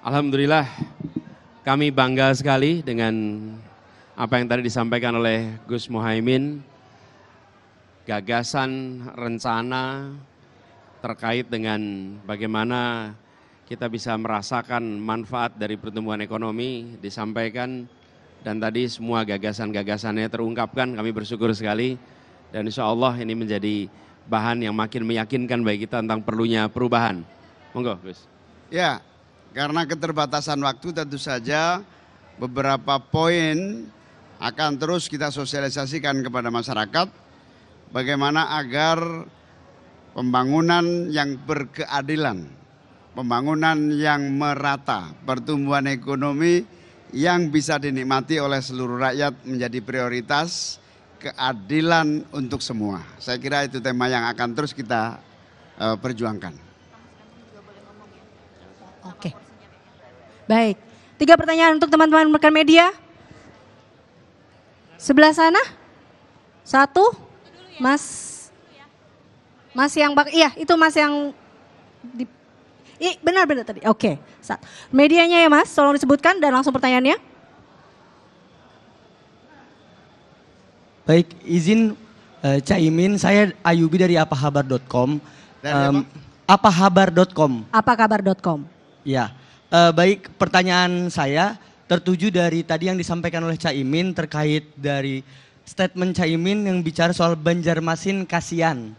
Alhamdulillah kami bangga sekali dengan apa yang tadi disampaikan oleh Gus Muhaimin. Gagasan, rencana terkait dengan bagaimana kita bisa merasakan manfaat dari pertumbuhan ekonomi disampaikan dan tadi semua gagasan-gagasannya terungkapkan kami bersyukur sekali dan insya Allah ini menjadi bahan yang makin meyakinkan bagi kita tentang perlunya perubahan. Monggo Gus. Ya, karena keterbatasan waktu tentu saja beberapa poin akan terus kita sosialisasikan kepada masyarakat bagaimana agar pembangunan yang berkeadilan, pembangunan yang merata, pertumbuhan ekonomi yang bisa dinikmati oleh seluruh rakyat menjadi prioritas keadilan untuk semua. Saya kira itu tema yang akan terus kita eh, perjuangkan. Oke. Baik. Tiga pertanyaan untuk teman-teman rekan media. Sebelah sana. Satu. Mas. Mas yang bak iya itu Mas yang di I, benar benar tadi. Oke. Okay. nya Medianya ya Mas, tolong disebutkan dan langsung pertanyaannya. Baik, izin uh, eh, Caimin, saya Ayubi dari apahabar.com. Um, ya, apahabar.com. Apakabar.com. Ya, e, baik pertanyaan saya tertuju dari tadi yang disampaikan oleh Caimin terkait dari statement Caimin yang bicara soal Banjarmasin kasihan.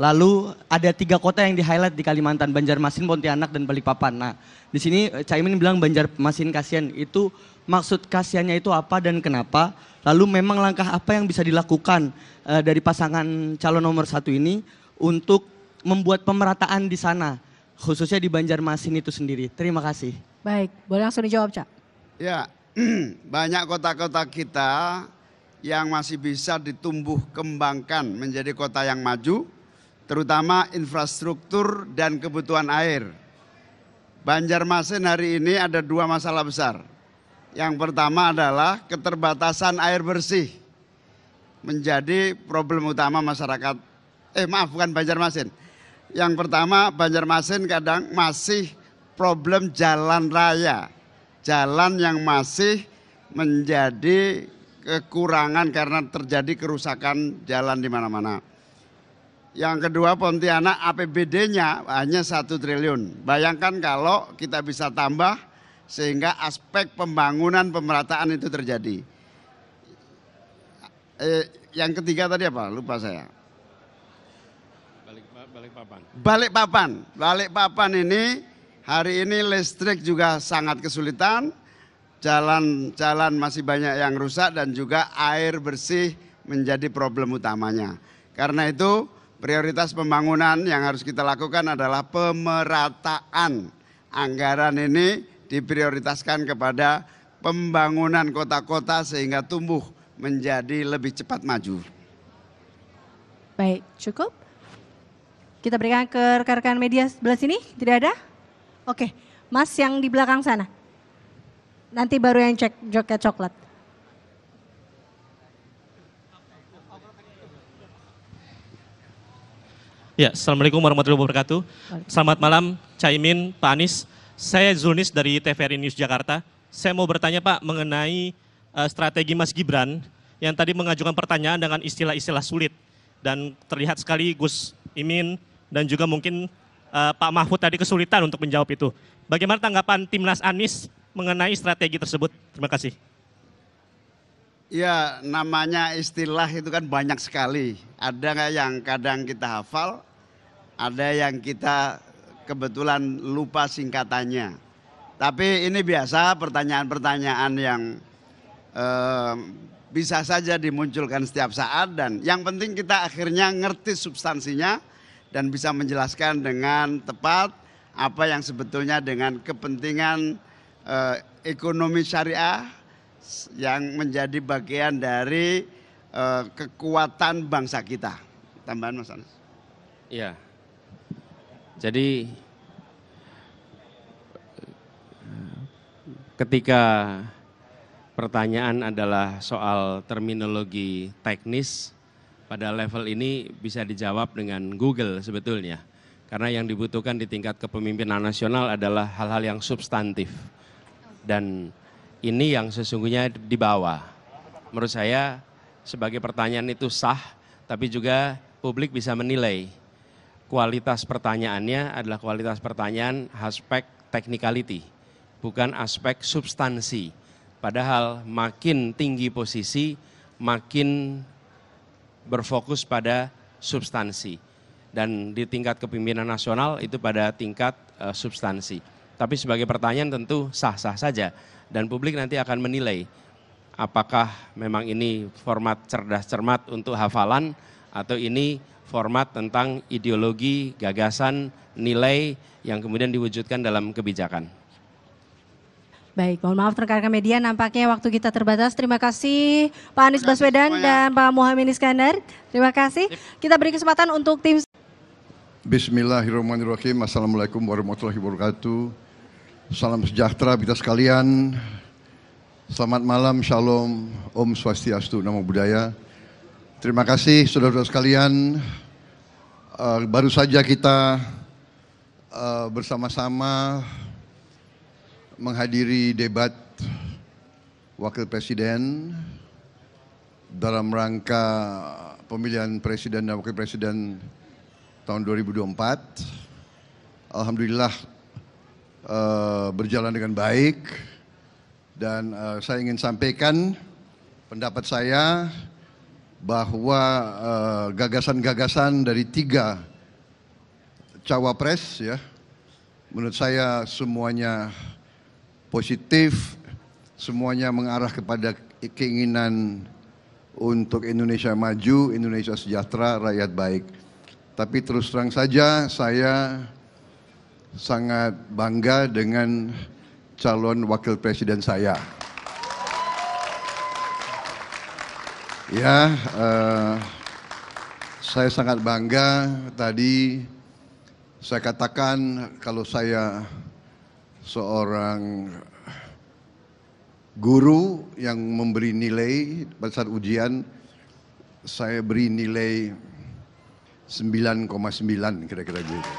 Lalu ada tiga kota yang di-highlight di Kalimantan, Banjarmasin, Pontianak, dan Balikpapan. Nah, di sini Caimin bilang Banjarmasin kasihan. Itu maksud kasihannya itu apa dan kenapa? Lalu memang langkah apa yang bisa dilakukan e, dari pasangan calon nomor satu ini untuk membuat pemerataan di sana? khususnya di Banjarmasin itu sendiri. Terima kasih. Baik, boleh langsung dijawab, Cak. Ya, banyak kota-kota kita yang masih bisa ditumbuh kembangkan menjadi kota yang maju, terutama infrastruktur dan kebutuhan air. Banjarmasin hari ini ada dua masalah besar. Yang pertama adalah keterbatasan air bersih menjadi problem utama masyarakat. Eh maaf bukan Banjarmasin, yang pertama Banjarmasin kadang masih problem jalan raya. Jalan yang masih menjadi kekurangan karena terjadi kerusakan jalan di mana-mana. Yang kedua Pontianak APBD-nya hanya satu triliun. Bayangkan kalau kita bisa tambah sehingga aspek pembangunan pemerataan itu terjadi. Eh, yang ketiga tadi apa? Lupa saya. Balikpapan. Balikpapan. Balikpapan ini hari ini listrik juga sangat kesulitan. Jalan-jalan masih banyak yang rusak dan juga air bersih menjadi problem utamanya. Karena itu prioritas pembangunan yang harus kita lakukan adalah pemerataan anggaran ini diprioritaskan kepada pembangunan kota-kota sehingga tumbuh menjadi lebih cepat maju. Baik, cukup. Kita berikan ke rekan-rekan media sebelah sini, tidak ada? Oke, Mas yang di belakang sana. Nanti baru yang cek joket coklat. Ya, Assalamualaikum warahmatullahi wabarakatuh. Selamat malam, Caimin, Pak Anies. Saya Zulnis dari TVRI News Jakarta. Saya mau bertanya Pak mengenai eh, strategi Mas Gibran yang tadi mengajukan pertanyaan dengan istilah-istilah sulit. Dan terlihat sekali Gus Imin dan juga mungkin uh, Pak Mahfud tadi kesulitan untuk menjawab itu. Bagaimana tanggapan Timnas Anies mengenai strategi tersebut? Terima kasih. Ya, namanya istilah itu kan banyak sekali. Ada yang kadang kita hafal, ada yang kita kebetulan lupa singkatannya. Tapi ini biasa pertanyaan-pertanyaan yang eh, bisa saja dimunculkan setiap saat dan yang penting kita akhirnya ngerti substansinya dan bisa menjelaskan dengan tepat apa yang sebetulnya dengan kepentingan eh, ekonomi syariah yang menjadi bagian dari eh, kekuatan bangsa kita. Tambahan Mas Anies. Iya. Jadi ketika pertanyaan adalah soal terminologi teknis, pada level ini bisa dijawab dengan Google sebetulnya. Karena yang dibutuhkan di tingkat kepemimpinan nasional adalah hal-hal yang substantif. Dan ini yang sesungguhnya dibawa. Menurut saya sebagai pertanyaan itu sah, tapi juga publik bisa menilai. Kualitas pertanyaannya adalah kualitas pertanyaan aspek technicality, bukan aspek substansi. Padahal makin tinggi posisi, makin berfokus pada substansi dan di tingkat kepimpinan nasional itu pada tingkat uh, substansi. Tapi sebagai pertanyaan tentu sah-sah saja dan publik nanti akan menilai apakah memang ini format cerdas cermat untuk hafalan atau ini format tentang ideologi, gagasan, nilai yang kemudian diwujudkan dalam kebijakan. Baik, mohon maaf rekan media nampaknya waktu kita terbatas. Terima kasih Pak Anies Baswedan semuanya. dan Pak Muhammad Iskandar. Terima kasih. Kita beri kesempatan untuk tim Bismillahirrahmanirrahim. Assalamualaikum warahmatullahi wabarakatuh. Salam sejahtera kita sekalian. Selamat malam, Shalom, Om Swastiastu, nama budaya. Terima kasih saudara-saudara sekalian. Uh, baru saja kita uh, bersama-sama menghadiri debat Wakil Presiden dalam rangka pemilihan Presiden dan Wakil Presiden tahun 2024. Alhamdulillah eh, berjalan dengan baik dan eh, saya ingin sampaikan pendapat saya bahwa eh, gagasan-gagasan dari tiga cawapres ya menurut saya semuanya positif, semuanya mengarah kepada keinginan untuk Indonesia maju, Indonesia sejahtera, rakyat baik. Tapi terus terang saja saya sangat bangga dengan calon wakil presiden saya. Ya, uh, saya sangat bangga tadi saya katakan kalau saya seorang guru yang memberi nilai pada saat ujian saya beri nilai 9,9 kira-kira gitu.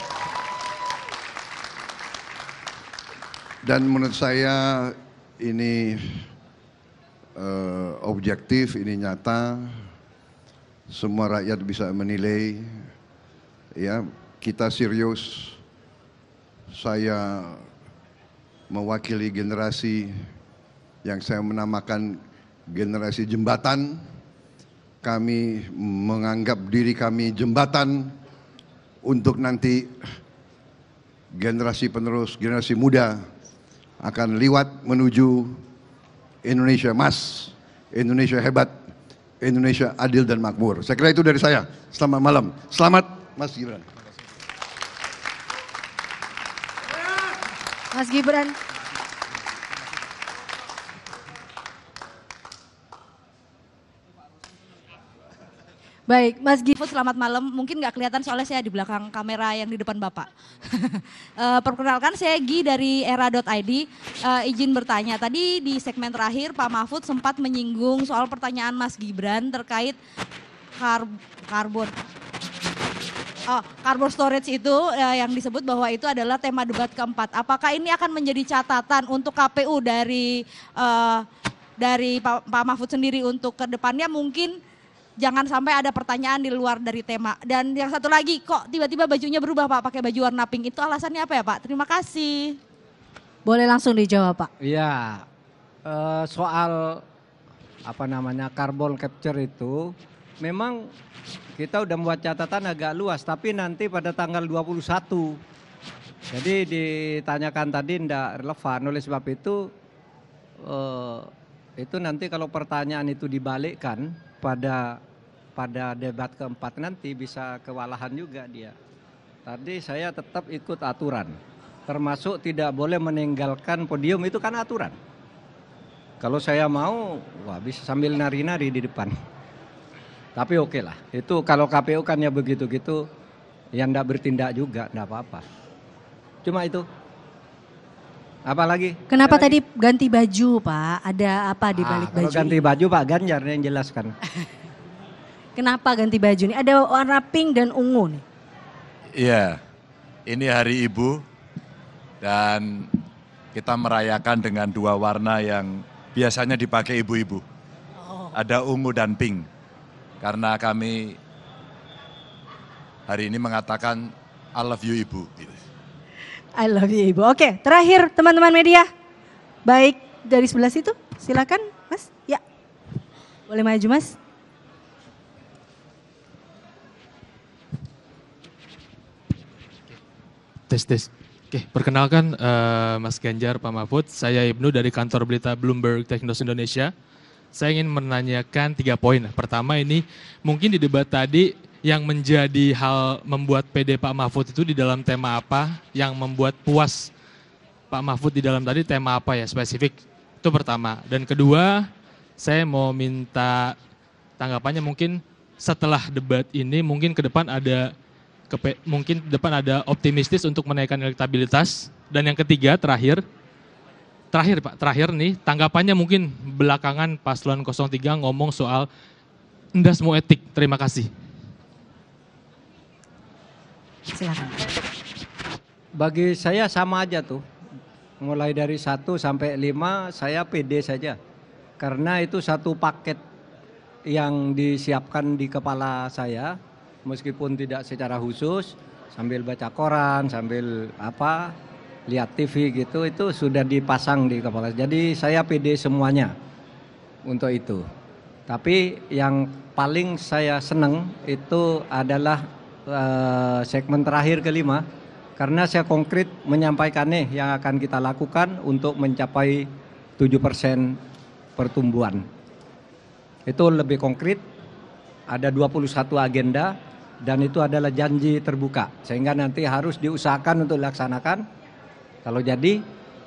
Dan menurut saya ini uh, objektif, ini nyata. Semua rakyat bisa menilai. Ya, kita serius. Saya mewakili generasi yang saya menamakan generasi jembatan. Kami menganggap diri kami jembatan untuk nanti generasi penerus, generasi muda akan liwat menuju Indonesia emas, Indonesia hebat, Indonesia adil dan makmur. Saya kira itu dari saya. Selamat malam. Selamat Mas Gibran. Mas Gibran. Baik, Mas Gifu selamat malam. Mungkin nggak kelihatan soalnya saya di belakang kamera yang di depan Bapak. uh, perkenalkan saya Gi dari era.id. Uh, eh, izin bertanya, tadi di segmen terakhir Pak Mahfud sempat menyinggung soal pertanyaan Mas Gibran terkait kar karbon Oh, carbon storage itu eh, yang disebut bahwa itu adalah tema debat keempat. Apakah ini akan menjadi catatan untuk KPU dari uh, dari Pak, Pak Mahfud sendiri untuk kedepannya mungkin jangan sampai ada pertanyaan di luar dari tema. Dan yang satu lagi, kok tiba-tiba bajunya berubah Pak pakai baju warna pink? Itu alasannya apa ya Pak? Terima kasih. Boleh langsung dijawab Pak. Iya, uh, soal apa namanya carbon capture itu memang kita udah membuat catatan agak luas, tapi nanti pada tanggal 21. Jadi ditanyakan tadi tidak relevan, oleh sebab itu eh, itu nanti kalau pertanyaan itu dibalikkan pada pada debat keempat nanti bisa kewalahan juga dia. Tadi saya tetap ikut aturan, termasuk tidak boleh meninggalkan podium itu kan aturan. Kalau saya mau, wah bisa sambil nari-nari di depan. Tapi oke okay lah, itu kalau KPU kan ya begitu-gitu, yang tidak bertindak juga, tidak apa-apa. Cuma itu. apa lagi? Kenapa Ada tadi lagi? ganti baju Pak? Ada apa di ah, balik ah, baju? ganti baju Pak Ganjar yang jelaskan. Kenapa ganti baju ini? Ada warna pink dan ungu nih. Iya, ini hari ibu dan kita merayakan dengan dua warna yang biasanya dipakai ibu-ibu. Oh. Ada ungu dan pink. Karena kami hari ini mengatakan I love you Ibu. Gitu. I love you Ibu. Oke, terakhir teman-teman media. Baik, dari sebelah situ silakan Mas. Ya. Boleh maju Mas. Tes tes. Oke, perkenalkan uh, Mas Ganjar Pak Mahfud, saya Ibnu dari kantor berita Bloomberg Technos Indonesia saya ingin menanyakan tiga poin. Pertama ini mungkin di debat tadi yang menjadi hal membuat PD Pak Mahfud itu di dalam tema apa, yang membuat puas Pak Mahfud di dalam tadi tema apa ya spesifik. Itu pertama. Dan kedua, saya mau minta tanggapannya mungkin setelah debat ini mungkin ke depan ada mungkin ke depan ada optimistis untuk menaikkan elektabilitas dan yang ketiga terakhir Terakhir Pak, terakhir nih tanggapannya mungkin belakangan paslon 03 ngomong soal mau etik. Terima kasih. Silakan. Bagi saya sama aja tuh. Mulai dari 1 sampai 5 saya PD saja. Karena itu satu paket yang disiapkan di kepala saya meskipun tidak secara khusus sambil baca koran, sambil apa lihat TV gitu itu sudah dipasang di kepala. Jadi saya PD semuanya untuk itu. Tapi yang paling saya seneng itu adalah uh, segmen terakhir kelima karena saya konkret menyampaikannya yang akan kita lakukan untuk mencapai 7% pertumbuhan. Itu lebih konkret ada 21 agenda dan itu adalah janji terbuka sehingga nanti harus diusahakan untuk dilaksanakan kalau jadi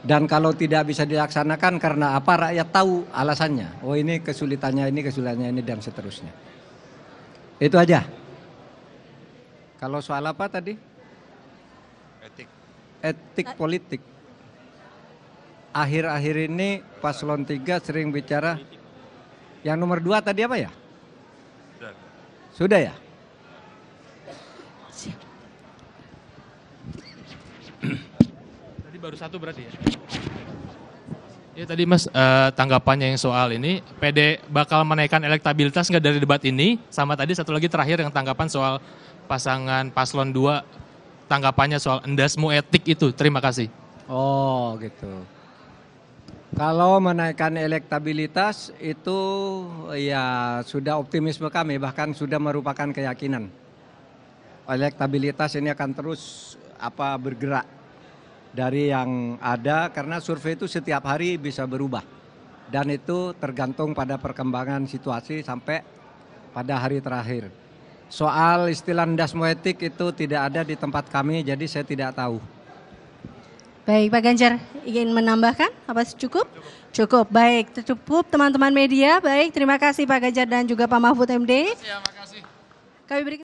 dan kalau tidak bisa dilaksanakan karena apa rakyat tahu alasannya. Oh ini kesulitannya, ini kesulitannya ini dan seterusnya. Itu aja. Kalau soal apa tadi? Etik. Etik politik. Akhir-akhir ini paslon 3 sering bicara yang nomor dua tadi apa ya? Sudah. Sudah ya? baru satu berarti ya? Ya tadi Mas uh, tanggapannya yang soal ini, PD bakal menaikkan elektabilitas nggak dari debat ini? Sama tadi satu lagi terakhir yang tanggapan soal pasangan paslon 2 tanggapannya soal endasmu etik itu. Terima kasih. Oh gitu. Kalau menaikkan elektabilitas itu ya sudah optimisme kami bahkan sudah merupakan keyakinan. Elektabilitas ini akan terus apa bergerak dari yang ada karena survei itu setiap hari bisa berubah dan itu tergantung pada perkembangan situasi sampai pada hari terakhir. Soal istilah dasmoetik itu tidak ada di tempat kami jadi saya tidak tahu. Baik Pak Ganjar, ingin menambahkan apa cukup? Cukup, baik cukup teman-teman media, baik terima kasih Pak Ganjar dan juga Pak Mahfud MD. Terima kasih. Kami berikan